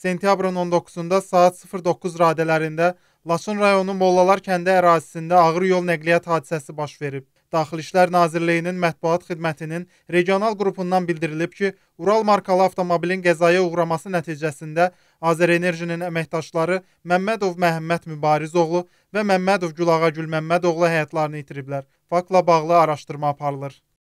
sentyabrın 19-da saat 09 radələrində Laçın rayonu Mollalar kəndi ərazisində ağır yol nəqliyyat hadisəsi baş verib. Daxili İşlər Nazirliyinin mətbuat xidmətinin regional qrupundan bildirilib ki, Ural markalı avtomobilin qəzaya uğraması nəticəsində Azərenerjinin əməkdaşları Məmmədov Məhəmməd Mübarizoğlu və Məmmədov Gülağa Gülməmmədoğlu həyatlarını itiriblər. Faktla bağlı araşdırma aparılır.